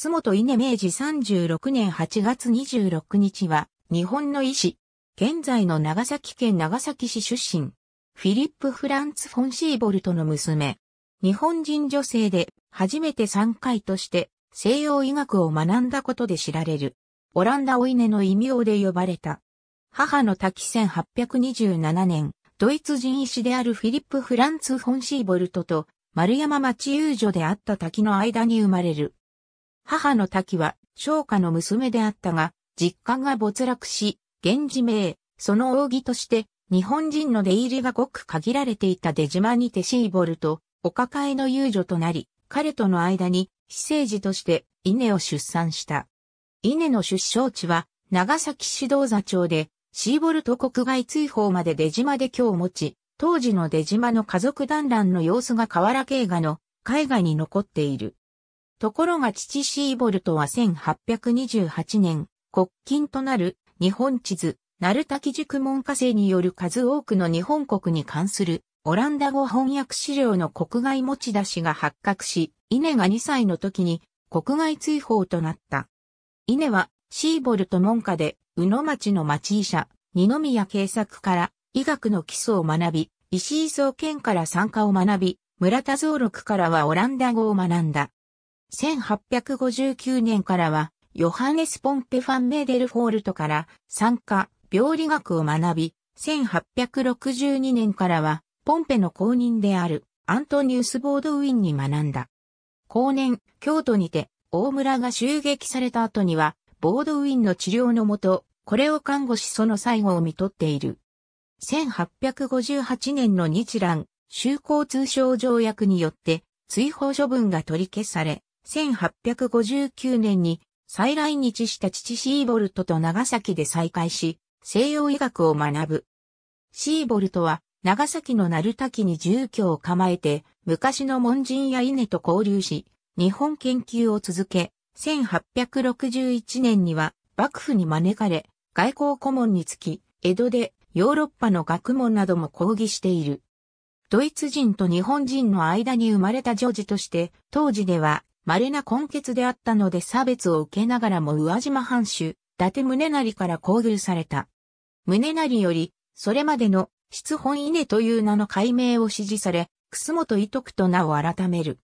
楠本稲明治36年8月26日は、日本の医師。現在の長崎県長崎市出身。フィリップ・フランツ・フォン・シーボルトの娘。日本人女性で、初めて3回として、西洋医学を学んだことで知られる。オランダオイネの異名で呼ばれた。母の滝1827年、ドイツ人医師であるフィリップ・フランツ・フォン・シーボルトと、丸山町遊女であった滝の間に生まれる。母の滝は、商家の娘であったが、実家が没落し、源氏名、その扇として、日本人の出入りがごく限られていた出島にてシーボルと、お抱えの遊女となり、彼との間に、非生児として、稲を出産した。稲の出生地は、長崎市道座町で、シーボルト国外追放まで出島で今日持ち、当時の出島の家族団らんの様子が河原慶画の絵画に残っている。ところが父シーボルトは1828年、国金となる日本地図、鳴滝塾門下生による数多くの日本国に関するオランダ語翻訳資料の国外持ち出しが発覚し、稲が2歳の時に国外追放となった。稲はシーボルト門下で宇野町の町医者、二宮慶作から医学の基礎を学び、石井総研から参加を学び、村田蔵六からはオランダ語を学んだ。1859年からは、ヨハネス・ポンペ・ファン・メーデルフォールトから参加、病理学を学び、1862年からは、ポンペの公認であるアントニウス・ボードウィンに学んだ。後年、京都にて、大村が襲撃された後には、ボードウィンの治療のもと、これを看護しその最後を見取っている。1858年の日蘭、修好通商条約によって、追放処分が取り消され、1859年に再来日した父シーボルトと長崎で再会し、西洋医学を学ぶ。シーボルトは長崎の鳴滝に住居を構えて、昔の門人や稲と交流し、日本研究を続け、1861年には幕府に招かれ、外交顧問につき、江戸でヨーロッパの学問なども講義している。ドイツ人と日本人の間に生まれた女児として、当時では稀な根血であったので差別を受けながらも宇和島藩主、伊達宗成から交流された。宗成より、それまでの、質本稲という名の改名を指示され、楠本伊徳と名を改める。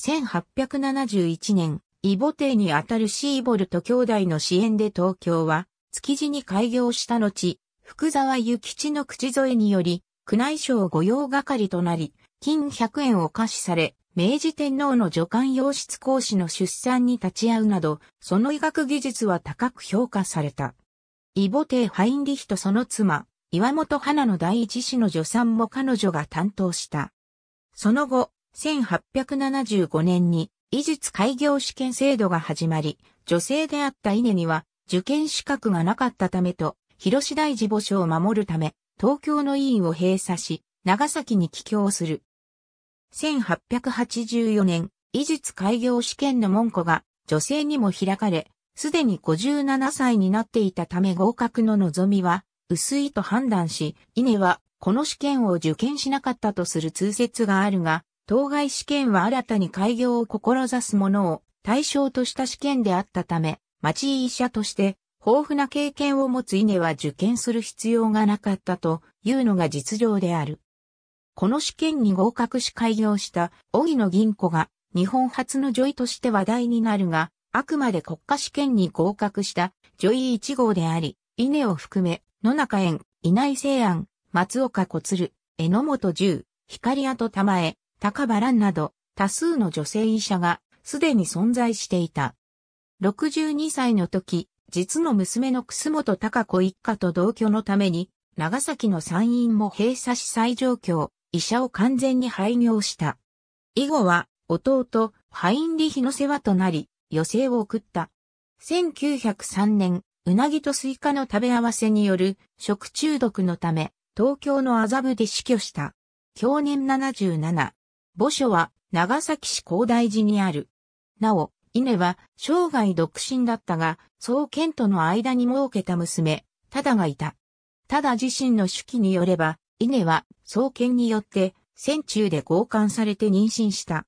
1871年、伊母帝にあたるシーボルト兄弟の支援で東京は、築地に開業した後、福沢諭吉の口添えにより、宮内省御用係となり、金100円を貸しされ、明治天皇の助官養室講師の出産に立ち会うなど、その医学技術は高く評価された。イボテフハインリヒとその妻、岩本花の第一子の助産も彼女が担当した。その後、1875年に医術開業試験制度が始まり、女性であった稲には受験資格がなかったためと、広志大寺墓所を守るため、東京の医院を閉鎖し、長崎に帰郷する。1884年、医術開業試験の門戸が女性にも開かれ、すでに57歳になっていたため合格の望みは薄いと判断し、稲はこの試験を受験しなかったとする通説があるが、当該試験は新たに開業を志す者を対象とした試験であったため、町医者として豊富な経験を持つ稲は受験する必要がなかったというのが実情である。この試験に合格し開業した、荻野銀行が、日本初の女医として話題になるが、あくまで国家試験に合格した女医1号であり、稲を含め、野中園、稲井聖庵、松岡小鶴、榎本十、光跡玉江、高原など、多数の女性医者が、すでに存在していた。62歳の時、実の娘の楠本孝子一家と同居のために、長崎の産院も閉鎖し再上京、医者を完全に廃業した。以後は、弟、ハインリヒの世話となり、余生を送った。1903年、うなぎとスイカの食べ合わせによる食中毒のため、東京の麻布で死去した。去年77。墓所は長崎市高大寺にある。なお、稲は生涯独身だったが、総剣との間に設けた娘、ただがいた。ただ自身の手記によれば、稲は、創建によって、戦中で強姦されて妊娠した。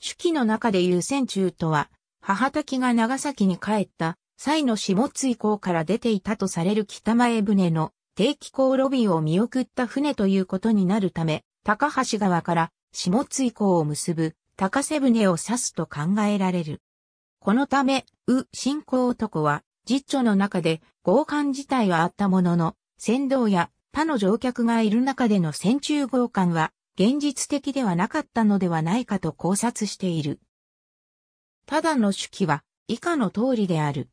手記の中で言う戦中とは、母滝が長崎に帰った際の下津港から出ていたとされる北前船の定期航路便を見送った船ということになるため、高橋川から下津港を結ぶ高瀬船を指すと考えられる。このため、う、信仰男は、実著の中で、強姦自体はあったものの、船頭や他の乗客がいる中での戦中強姦は現実的ではなかったのではないかと考察している。ただの手記は以下の通りである。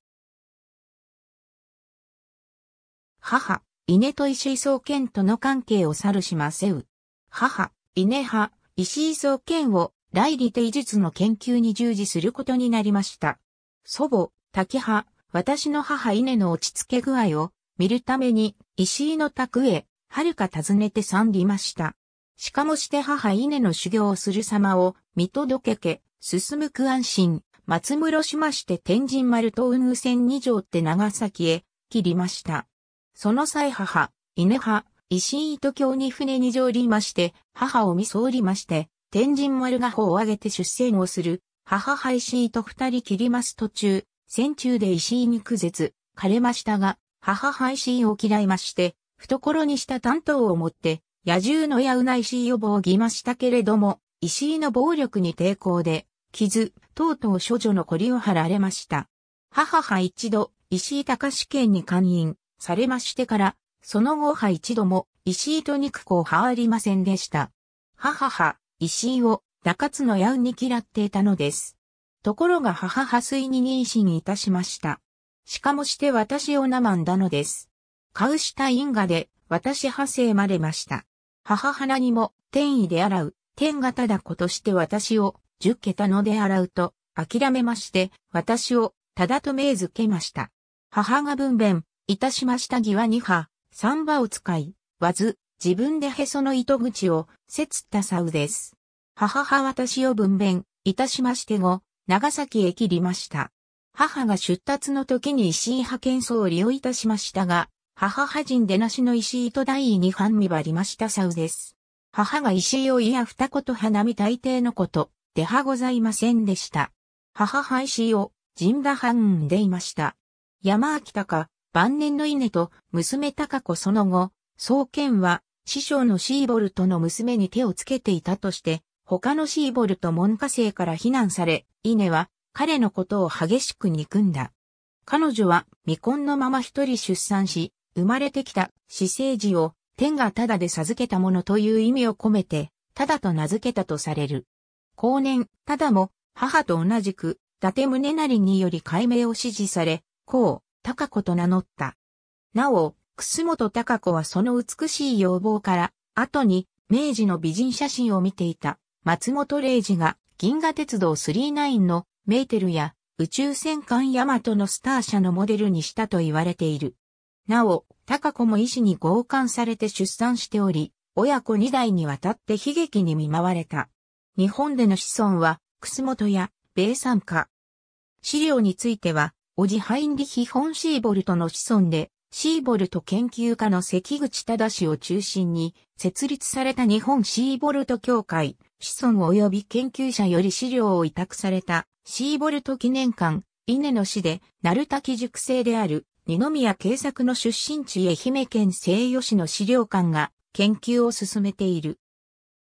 母、稲と石井総研との関係を去るしませう。母、稲派、石井総研を代理定術の研究に従事することになりました。祖母、滝派、私の母稲の落ち着け具合を見るために石井の宅へ、遥か訪ねて参りました。しかもして母稲の修行をする様を、見届けけ、進む区安心、松室しまして天神丸と運輸船二条って長崎へ、切りました。その際母、稲派、石井と京に船に乗りまして、母を見そりまして、天神丸が砲を挙げて出船をする、母は石井と二人切ります途中、戦中で石井に苦絶、枯れましたが、母配信を嫌いまして、懐にした担当を持って、野獣の矢うな石井を防ぎましたけれども、石井の暴力に抵抗で、傷、とうとう処女のりを張られました。母は一度、石井隆試県に勧引されましてから、その後は一度も、石井と肉子をはありませんでした。母は、石井を、中津の矢うに嫌っていたのです。ところが母は水に妊娠いたしました。しかもして私をなまんだのです。買うした因果で、私派生まれました。母花にも、天意で洗う、天がただ子として私を、十桁ので洗うと、諦めまして、私を、ただと命づけました。母が分娩、いたしました際に波、三波を使い、わず、自分でへその糸口を、せつったさうです。母は私を分娩、いたしまして後、長崎へ切りました。母が出立の時に石井派遣層を利用いたしましたが、母派人でなしの石井と第二班にばりましたサウです。母が石井をいや二言花見大抵のこと、ではございませんでした。母派石井を、神田藩でいました。山明高、晩年の稲と娘高子その後、総研は、師匠のシーボルトの娘に手をつけていたとして、他のシーボルト門下生から非難され、稲は彼のことを激しく憎んだ。彼女は未婚のまま一人出産し、生まれてきた死生児を天がただで授けたものという意味を込めて、ただと名付けたとされる。後年、ただも母と同じく伊達宗成により改名を指示され、こう、高子と名乗った。なお、楠本高子はその美しい要望から、後に明治の美人写真を見ていた松本零士が銀河鉄道39のメーテルや宇宙戦艦ヤマトのスター社のモデルにしたと言われている。なお、高子も医師に強姦されて出産しており、親子二代にわたって悲劇に見舞われた。日本での子孫は、楠本や、米産家。資料については、おじハインリヒ・フォン・シーボルトの子孫で、シーボルト研究家の関口忠を中心に、設立された日本シーボルト協会、子孫及び研究者より資料を委託されたシーボルト記念館、稲野市で、鳴滝塾生である二宮慶作の出身地愛媛県西予市の資料館が研究を進めている。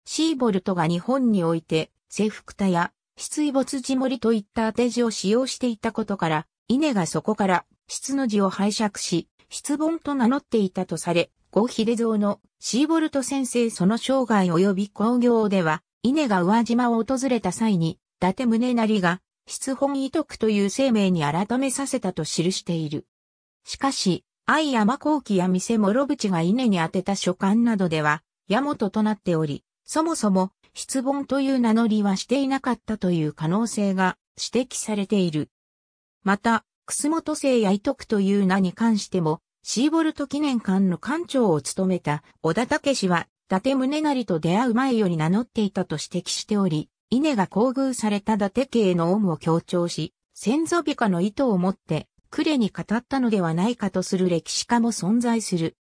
シーボルトが日本において、制服田や、意没地盛りといった当て字を使用していたことから、稲がそこから、質の字を拝借し、質本と名乗っていたとされ、呉秀像のシーボルト先生その生涯及び工業では、稲が宇和島を訪れた際に、伊達宗成が、質本遺徳という生命に改めさせたと記している。しかし、愛山後期や店諸淵が稲に宛てた書簡などでは、矢本となっており、そもそも、質本という名乗りはしていなかったという可能性が指摘されている。また、楠本聖や遺徳という名に関しても、シーボルト記念館の館長を務めた小田武氏は達宗成と出会う前より名乗っていたと指摘しており、稲が厚遇された伊達家への恩を強調し、先祖美化の意図を持って、呉に語ったのではないかとする歴史家も存在する。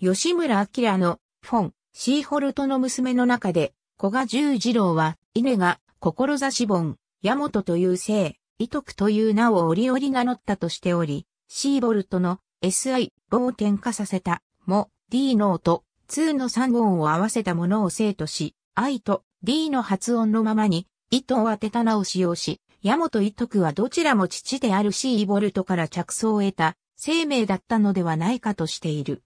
吉村明のフォン、シーホルトの娘の中で、古賀十二郎は、稲が、志本、矢本という姓、伊徳という名を折々名乗ったとしており、シーボルトの SI 棒を転化させた、も、D ノート、2の3音を合わせたものを生とし、I と D の発音のままに、糸を当てた名を使用し、矢本とイはどちらも父であるシーボルトから着想を得た生命だったのではないかとしている。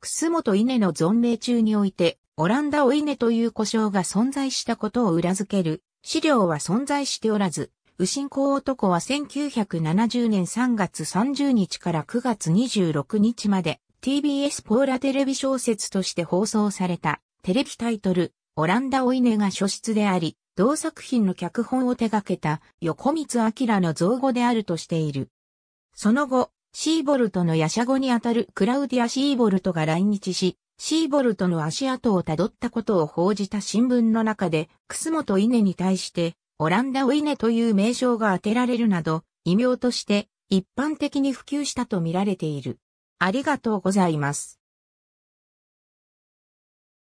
楠本稲の存命中において、オランダを稲という故障が存在したことを裏付ける資料は存在しておらず、右進行男は1970年3月30日から9月26日まで TBS ポーラテレビ小説として放送されたテレビタイトル、オランダオイネが初出であり、同作品の脚本を手掛けた横光明の造語であるとしている。その後、シーボルトのヤシャ語にあたるクラウディア・シーボルトが来日し、シーボルトの足跡をたどったことを報じた新聞の中で、楠本稲に対して、オランダオイネという名称が当てられるなど、異名として一般的に普及したと見られている。ありがとうございます。